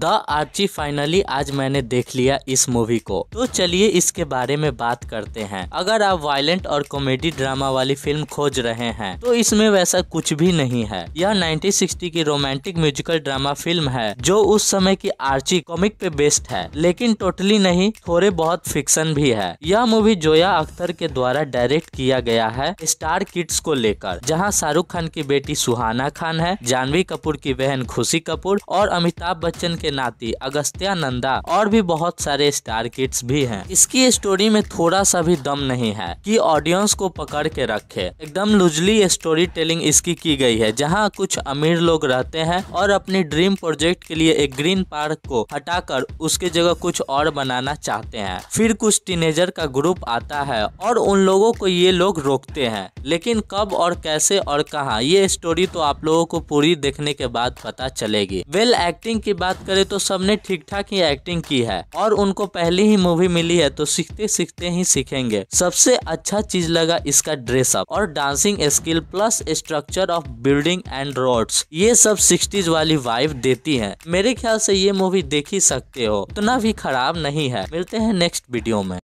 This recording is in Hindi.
द आर्ची फाइनली आज मैंने देख लिया इस मूवी को तो चलिए इसके बारे में बात करते हैं अगर आप वायलेंट और कॉमेडी ड्रामा वाली फिल्म खोज रहे हैं तो इसमें वैसा कुछ भी नहीं है यह 1960 की रोमांटिक म्यूजिकल ड्रामा फिल्म है जो उस समय की आर्ची कॉमिक पे बेस्ड है लेकिन टोटली नहीं थोड़े बहुत फिक्सन भी है यह मूवी जोया अख्तर के द्वारा डायरेक्ट किया गया है स्टार किड्स को लेकर जहाँ शाहरुख खान की बेटी सुहाना खान है जानवी कपूर की बहन खुशी कपूर और अमिताभ बच्चन के के नाती अगस्त्या नंदा और भी बहुत सारे स्टार किड्स भी हैं इसकी स्टोरी में थोड़ा सा भी दम नहीं है कि ऑडियंस को पकड़ के रखे एकदम लुजली स्टोरी टेलिंग इसकी की गई है जहाँ कुछ अमीर लोग रहते हैं और अपनी ड्रीम प्रोजेक्ट के लिए एक ग्रीन पार्क को हटाकर उसके जगह कुछ और बनाना चाहते हैं फिर कुछ टीनेजर का ग्रुप आता है और उन लोगों को ये लोग रोकते हैं लेकिन कब और कैसे और कहाँ ये स्टोरी तो आप लोगों को पूरी देखने के बाद पता चलेगी वेल एक्टिंग की बात करें तो सबने ठीक ठाक ही एक्टिंग की है और उनको पहली ही मूवी मिली है तो सीखते सीखते ही सीखेंगे सबसे अच्छा चीज लगा इसका ड्रेसअप और dancing skill plus structure of building and road ये सब सिक्सटीज वाली वाइफ देती है मेरे ख्याल से ये मूवी देख ही सकते हो इतना भी खराब नहीं है मिलते हैं नेक्स्ट वीडियो में